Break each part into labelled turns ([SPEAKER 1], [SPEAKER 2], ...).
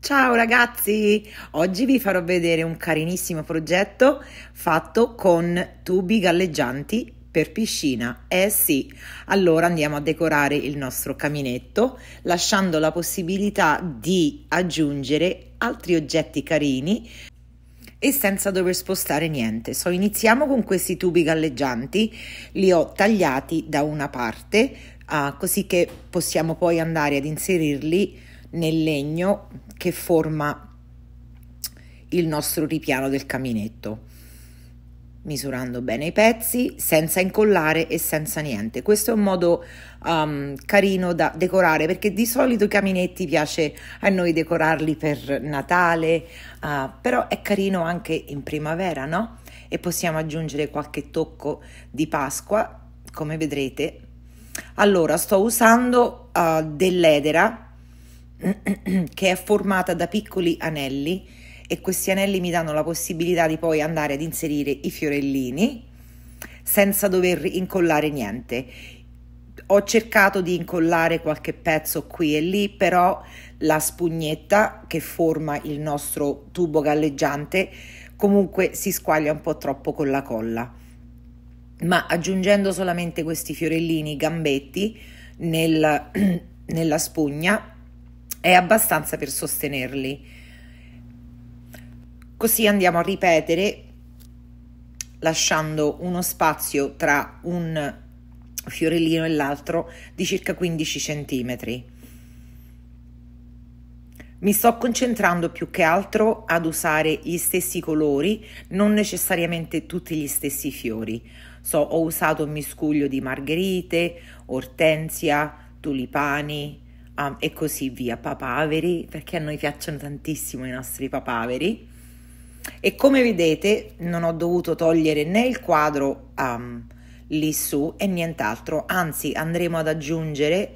[SPEAKER 1] Ciao ragazzi, oggi vi farò vedere un carinissimo progetto fatto con tubi galleggianti per piscina. Eh sì, allora andiamo a decorare il nostro caminetto lasciando la possibilità di aggiungere altri oggetti carini e senza dover spostare niente. So, iniziamo con questi tubi galleggianti, li ho tagliati da una parte uh, così che possiamo poi andare ad inserirli nel legno che forma il nostro ripiano del caminetto misurando bene i pezzi senza incollare e senza niente questo è un modo um, carino da decorare perché di solito i caminetti piace a noi decorarli per Natale uh, però è carino anche in primavera no? e possiamo aggiungere qualche tocco di Pasqua come vedrete allora sto usando uh, dell'edera che è formata da piccoli anelli e questi anelli mi danno la possibilità di poi andare ad inserire i fiorellini senza dover incollare niente. Ho cercato di incollare qualche pezzo qui e lì, però la spugnetta che forma il nostro tubo galleggiante comunque si squaglia un po' troppo con la colla. Ma aggiungendo solamente questi fiorellini, gambetti nel, nella spugna, è abbastanza per sostenerli. Così andiamo a ripetere lasciando uno spazio tra un fiorellino e l'altro di circa 15 centimetri. Mi sto concentrando più che altro ad usare gli stessi colori, non necessariamente tutti gli stessi fiori. So, ho usato un miscuglio di margherite, ortensia, tulipani, um, e così via, papaveri, perché a noi piacciono tantissimo i nostri papaveri. E come vedete non ho dovuto togliere né il quadro um, lì su e nient'altro, anzi andremo ad aggiungere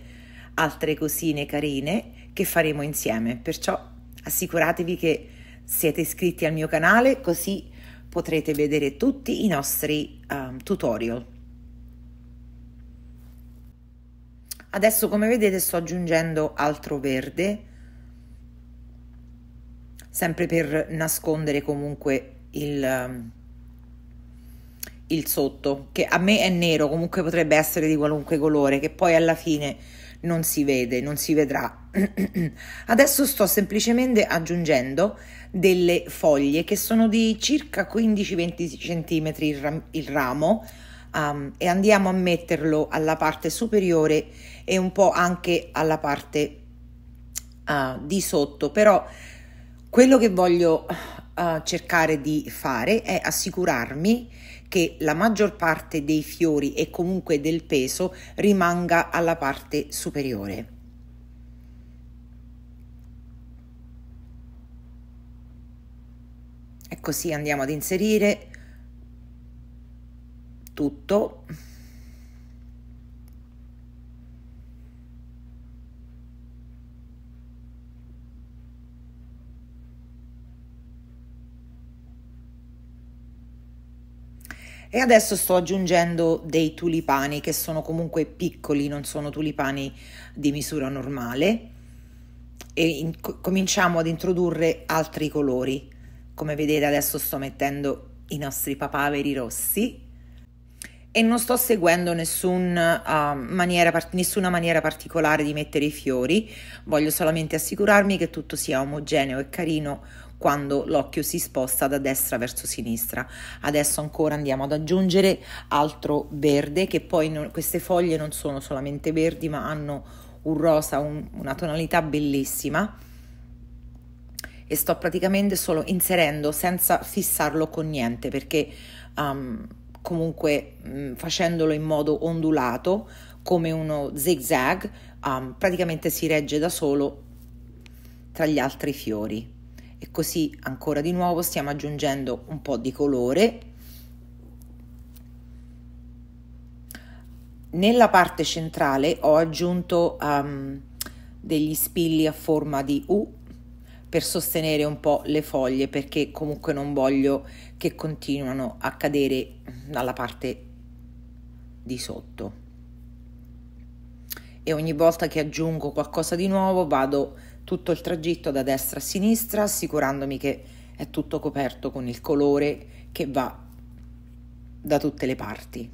[SPEAKER 1] altre cosine carine che faremo insieme, perciò assicuratevi che siete iscritti al mio canale così potrete vedere tutti i nostri um, tutorial. Adesso come vedete sto aggiungendo altro verde, sempre per nascondere comunque il, um, il sotto, che a me è nero, comunque potrebbe essere di qualunque colore, che poi alla fine non si vede, non si vedrà. Adesso sto semplicemente aggiungendo delle foglie che sono di circa 15-20 cm il, ram il ramo, um, e andiamo a metterlo alla parte superiore e un po' anche alla parte uh, di sotto, però quello che voglio uh, cercare di fare è assicurarmi che la maggior parte dei fiori e comunque del peso rimanga alla parte superiore. E così andiamo ad inserire tutto E adesso sto aggiungendo dei tulipani che sono comunque piccoli, non sono tulipani di misura normale. E in, cominciamo ad introdurre altri colori. Come vedete adesso sto mettendo i nostri papaveri rossi e non sto seguendo nessun, uh, maniera, nessuna maniera particolare di mettere i fiori, voglio solamente assicurarmi che tutto sia omogeneo e carino quando l'occhio si sposta da destra verso sinistra. Adesso ancora andiamo ad aggiungere altro verde che poi non, queste foglie non sono solamente verdi ma hanno un rosa, un, una tonalità bellissima e sto praticamente solo inserendo senza fissarlo con niente perché um, comunque mh, mm, facendolo in modo ondulato come uno zigzag, um, praticamente si regge da solo tra gli altri fiori. E così ancora di nuovo stiamo aggiungendo un po' di colore. Nella parte centrale ho aggiunto um, degli spilli a forma di U per sostenere un po' le foglie perché comunque non voglio che continuano a cadere dalla parte di sotto. E ogni volta che aggiungo qualcosa di nuovo vado tutto il tragitto da destra a sinistra assicurandomi che è tutto coperto con il colore che va da tutte le parti.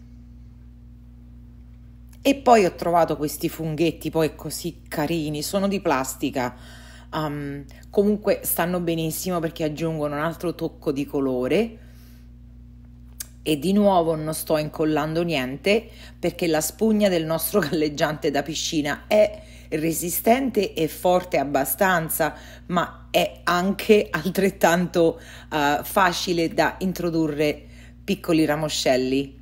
[SPEAKER 1] E poi ho trovato questi funghetti poi così carini, sono di plastica um, comunque stanno benissimo perché aggiungono un altro tocco di colore e di nuovo non sto incollando niente perché la spugna del nostro galleggiante da piscina è resistente e forte abbastanza, ma è anche altrettanto uh, facile da introdurre piccoli ramoscelli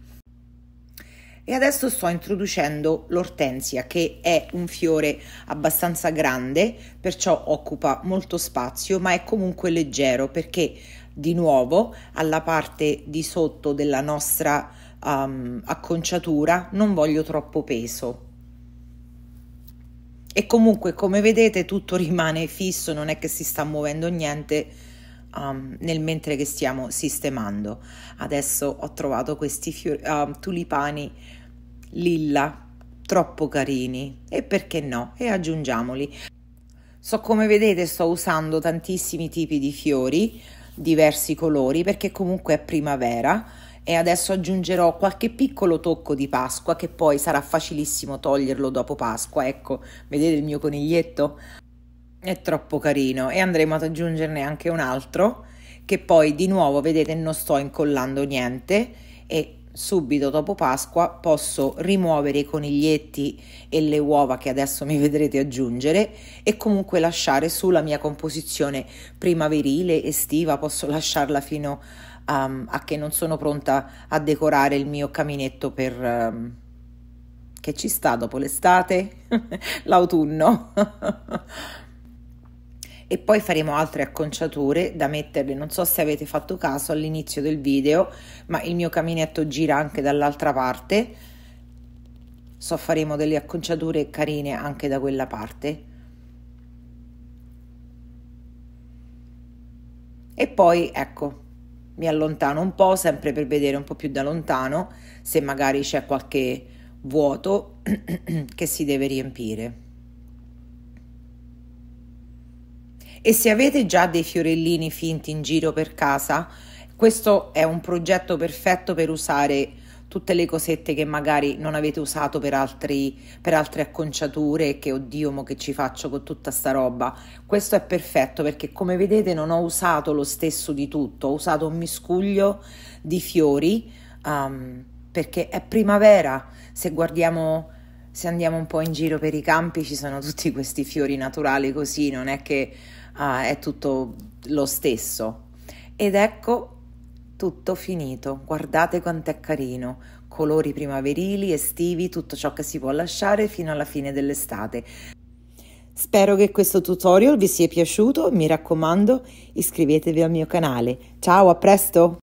[SPEAKER 1] e adesso sto introducendo l'ortensia che è un fiore abbastanza grande, perciò occupa molto spazio, ma è comunque leggero perché di nuovo alla parte di sotto della nostra um, acconciatura non voglio troppo peso. E comunque come vedete tutto rimane fisso, non è che si sta muovendo niente, Um, nel mentre che stiamo sistemando. Adesso ho trovato questi fiori, uh, tulipani lilla, troppo carini e perché no? E aggiungiamoli. So come vedete sto usando tantissimi tipi di fiori, diversi colori perché comunque è primavera e adesso aggiungerò qualche piccolo tocco di Pasqua che poi sarà facilissimo toglierlo dopo Pasqua. Ecco, vedete il mio coniglietto? È troppo carino e andremo ad aggiungerne anche un altro che poi di nuovo, vedete, non sto incollando niente e subito dopo Pasqua posso rimuovere i coniglietti e le uova che adesso mi vedrete aggiungere e comunque lasciare sulla mia composizione primaverile, estiva, posso lasciarla fino a, um, a che non sono pronta a decorare il mio caminetto per... Um, che ci sta dopo l'estate? L'autunno. e poi faremo altre acconciature da metterle, non so se avete fatto caso all'inizio del video, ma il mio caminetto gira anche dall'altra parte, so faremo delle acconciature carine anche da quella parte. E poi ecco, mi allontano un po', sempre per vedere un po' più da lontano se magari c'è qualche vuoto che si deve riempire. E se avete già dei fiorellini finti in giro per casa, questo è un progetto perfetto per usare tutte le cosette che magari non avete usato per, altri, per altre acconciature che oddio mo che ci faccio con tutta sta roba questo è perfetto perché come vedete non ho usato lo stesso di tutto ho usato un miscuglio di fiori um, perché è primavera se guardiamo se andiamo un po' in giro per i campi ci sono tutti questi fiori naturali così non è che ah, è tutto lo stesso. Ed ecco tutto finito, guardate quanto è carino, colori primaverili, estivi, tutto ciò che si può lasciare fino alla fine dell'estate. Spero che questo tutorial vi sia piaciuto, mi raccomando iscrivetevi al mio canale. Ciao, a presto!